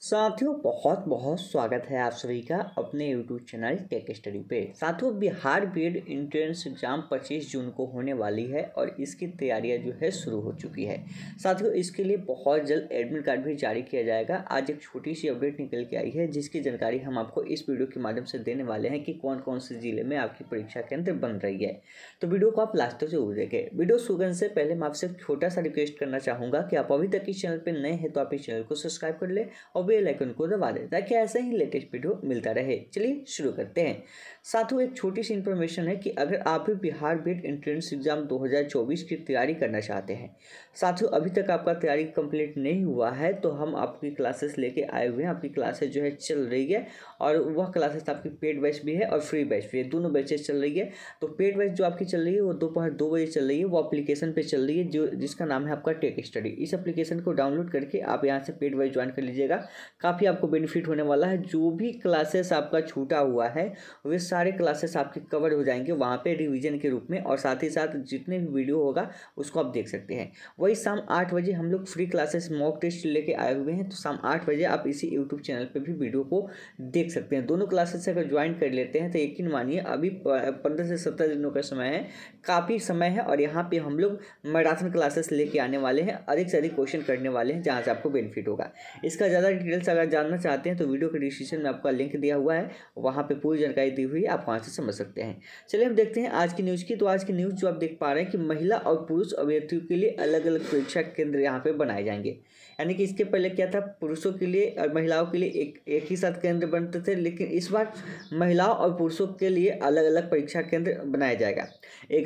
साथियों बहुत बहुत स्वागत है आप सभी का अपने यूट्यूब चैनल टेक स्टडी पे साथियों Bihar B Ed entrance exam 25 June को होने वाली है और इसकी तैयारियां जो है शुरू हो चुकी है साथियों इसके लिए बहुत जल्द एडमिट कार्ड भी जारी किया जाएगा आज एक छोटी सी अपडेट निकल के आई है जिसकी जानकारी हम आपको इस वीडियो के माध्यम से देने वाले हैं कि कौन कौन से ज़िले में आपकी परीक्षा केंद्र बन रही है तो वीडियो को आप लास्ट तक जरूर देखें वीडियो सुगन से पहले मैं आपसे छोटा सा रिक्वेस्ट करना चाहूँगा कि आप अभी तक इस चैनल पर नए हैं तो आप इस चैनल को सब्सक्राइब कर लें और बेल आइकन को दबा दें ताकि ऐसे ही लेटेस्ट वीडियो मिलता रहे चलिए शुरू करते हैं साथियों एक छोटी सी इन्फॉर्मेशन है कि अगर आप भी बिहार बेट एंट्रेंस एग्जाम 2024 की तैयारी करना चाहते हैं साथियों अभी तक आपका तैयारी कंप्लीट नहीं हुआ है तो हम आपकी क्लासेस लेके आए हुए हैं आपकी क्लासेस जो है चल रही है और वह क्लासेस तो आपकी पेड बैच भी है और फ्री बैच भी है दोनों बैचेज चल रही है तो पेड बैच जो आपकी चल रही है वो दोपहर दो बजे चल रही है वो अप्लीकेशन पर चल रही है जो जिसका नाम है आपका टेक स्टडी इस अप्लीकेशन को डाउनलोड करके आप यहाँ से पेड वाइज ज्वाइन कर लीजिएगा काफ़ी आपको बेनिफिट होने वाला है जो भी क्लासेस आपका छूटा हुआ है वे सारे क्लासेस आपके कवर हो जाएंगे वहाँ पे रिवीजन के रूप में और साथ ही साथ जितने भी वीडियो होगा उसको आप देख सकते हैं वही शाम आठ बजे हम लोग फ्री क्लासेस मॉक टेस्ट लेके आए हुए हैं तो शाम आठ बजे आप इसी यूट्यूब चैनल पर भी वीडियो को देख सकते हैं दोनों क्लासेस अगर ज्वाइन कर लेते हैं तो यकीन मानिए अभी पंद्रह से सत्रह दिनों का समय है काफ़ी समय है और यहाँ पर हम लोग मैराथन क्लासेस लेके आने वाले हैं अधिक से अधिक क्वेश्चन करने वाले हैं जहाँ से आपको बेनिफिट होगा इसका ज़्यादा डिटेल्स अगर जानना चाहते हैं तो वीडियो के डिस्क्रिप्शन में आपका लिंक दिया हुआ है वहाँ पे पूरी जानकारी दी हुई है आप वहाँ से समझ सकते हैं चलिए हम देखते हैं आज की न्यूज़ की तो आज की न्यूज़ जो आप देख पा रहे हैं कि महिला और पुरुष अभ्यर्थियों के लिए अलग अलग परीक्षा केंद्र यहाँ पर बनाए जाएंगे यानी कि इसके पहले क्या था पुरुषों के लिए और महिलाओं के लिए एक एक ही साथ केंद्र बनते थे लेकिन इस बार महिलाओं और पुरुषों के लिए अलग अलग परीक्षा केंद्र बनाया जाएगा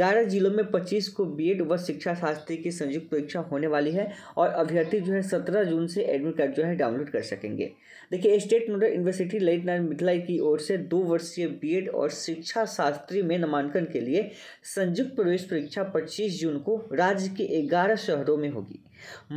ग्यारह जिलों में पच्चीस को बीएड व शिक्षा शास्त्री की संयुक्त परीक्षा होने वाली है और अभ्यर्थी जो है सत्रह जून से एडमिट कार्ड जो है डाउनलोड कर सकते सकेंगे देखिए state nodal university Lalit Narayan Mithila की ओर से दो वर्षीय बीएड और शिक्षा शास्त्री में नामांकन के लिए संयुक्त प्रवेश परीक्षा 25 जून को राज्य के 11 शहरों में होगी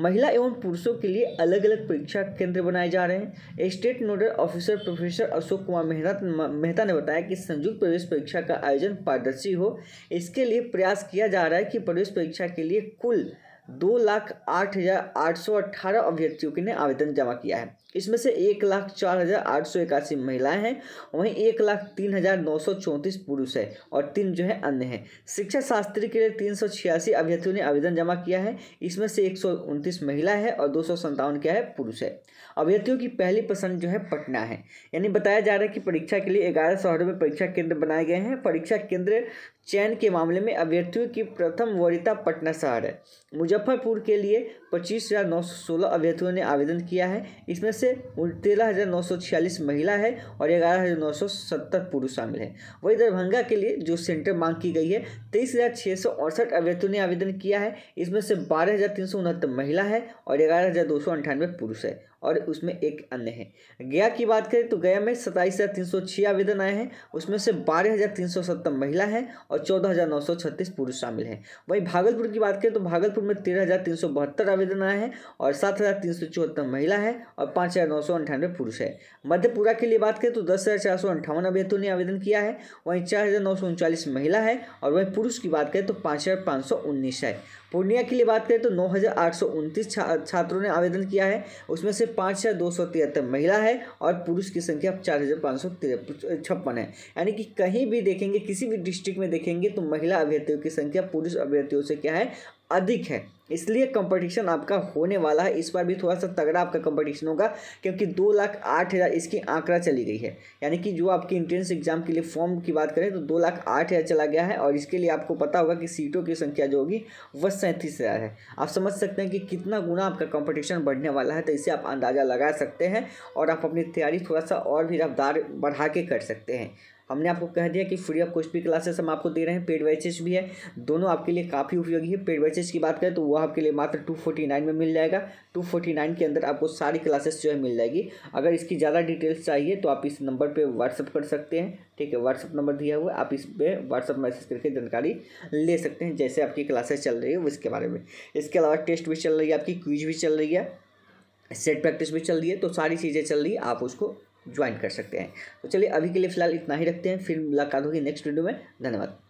महिला एवं पुरुषों के लिए अलग अलग परीक्षा केंद्र बनाए जा रहे हैं state nodal officer professor Ashok Kumar Mehta Mehta ने बताया कि संयुक्त प्रवेश परीक्षा का आयोजन पारदर्शी हो इसके लिए प्रयास किया जा रहा है कि प्रवेश परीक्षा के लिए कुल दो लाख आठ हज़ार आठ सौ अट्ठारह अभ्यर्थियों के ने आवेदन जमा किया है इसमें से एक लाख चार हज़ार आठ सौ इक्यासी महिलाएं हैं वहीं एक लाख तीन हज़ार नौ सौ चौंतीस पुरुष है और तीन जो है अन्य हैं शिक्षा शास्त्री के लिए तीन सौ छियासी अभ्यर्थियों ने आवेदन जमा किया है इसमें से एक सौ उनतीस महिला है और दो सौ संतावन क्या है पुरुष है अभ्यर्थियों की पहली पसंद जो है पटना है यानी बताया जा रहा है कि परीक्षा के लिए ग्यारह शहरों में परीक्षा केंद्र बनाए गए हैं परीक्षा केंद्र चयन के मामले में अभ्यर्थियों की प्रथम वरीयता पटना शहर है मुझे मुजफ्फरपुर के लिए पच्चीस हज़ार नौ सौ सोलह अभ्यर्थियों ने आवेदन किया है इसमें से तेरह हज़ार नौ सौ छियालीस महिला है और ग्यारह हज़ार नौ सौ सत्तर पुरुष शामिल हैं वही दरभंगा के लिए जो सेंटर मांग की गई है तेईस हज़ार छः सौ अड़सठ अभ्यर्थियों ने आवेदन किया है इसमें से बारह हज़ार तीन सौ उनहत्तर महिला है और ग्यारह हज़ार दो सौ अंठानवे पुरुष है और उसमें एक अन्य है गया की बात करें तो गया में सताईस हज़ार तीन सौ छः आवेदन आए हैं उसमें से बारह हज़ार तीन सौ सत्तर महिला हैं और चौदह हज़ार नौ सौ छत्तीस पुरुष शामिल हैं वहीं भागलपुर की बात करें तो भागलपुर में तेरह हज़ार तीन सौ बहत्तर आवेदन आए हैं और सात हज़ार तीन सौ चौहत्तर महिला है और पाँच हज़ार नौ सौ अंठानवे पुरुष है मध्यपुरा के लिए बात करें तो दस हज़ार चार सौ अंठावन अभ्यर्थियों ने आवेदन किया है वहीं चार हज़ार नौ सौ उनचालीस महिला है और वहीं पुरुष की बात करें तो पाँच हज़ार पाँच सौ उन्नीस है पूर्णिया के लिए बात करें तो नौ छा, छात्रों ने आवेदन किया है उसमें से पाँच हज़ार दो सौ तिहत्तर महिला है और पुरुष की संख्या अब चार हज़ार पाँच सौ छप्पन है यानी कि कहीं भी देखेंगे किसी भी डिस्ट्रिक्ट में देखेंगे तो महिला अभ्यर्थियों की संख्या पुरुष अभ्यर्थियों से क्या है अधिक है इसलिए कंपटीशन आपका होने वाला है इस बार भी थोड़ा सा तगड़ा आपका कंपटीशन होगा क्योंकि दो लाख आठ हज़ार इसकी आंकड़ा चली गई है यानी कि जो आपकी इंट्रेंस एग्जाम के लिए फॉर्म की बात करें तो दो लाख आठ हज़ार चला गया है और इसके लिए आपको पता होगा कि सीटों की संख्या जो होगी वह सैंतीस हज़ार है आप समझ सकते हैं कि कितना गुना आपका कॉम्पटिशन बढ़ने वाला है तो इसे आप अंदाज़ा लगा सकते हैं और आप अपनी तैयारी थोड़ा सा और भी रफ्तार बढ़ा के कर सकते हैं हमने आपको कह दिया कि फ्री ऑफ कॉस्ट भी क्लासेस हम आपको दे रहे हैं पेड बैचेस भी है दोनों आपके लिए काफ़ी उपयोगी है पेड बैचेस की बात करें तो वह आपके लिए मात्र टू फोर्टी नाइन में मिल जाएगा टू फोर्टी नाइन के अंदर आपको सारी क्लासेस जो है मिल जाएगी अगर इसकी ज़्यादा डिटेल्स चाहिए तो आप इस नंबर पर व्हाट्सअप कर सकते हैं ठीक है व्हाट्सअप नंबर दिया हुआ आप इस पर व्हाट्सअप मैसेज करके जानकारी ले सकते हैं जैसे आपकी क्लासेस चल रही है उसके बारे में इसके अलावा टेस्ट भी चल रही है आपकी क्विज भी चल रही है सेट प्रैक्टिस भी चल रही है तो सारी चीज़ें चल रही है आप उसको ज्वाइन कर सकते हैं तो चलिए अभी के लिए फिलहाल इतना ही रखते हैं फिर मुलाकात होगी नेक्स्ट वीडियो में धन्यवाद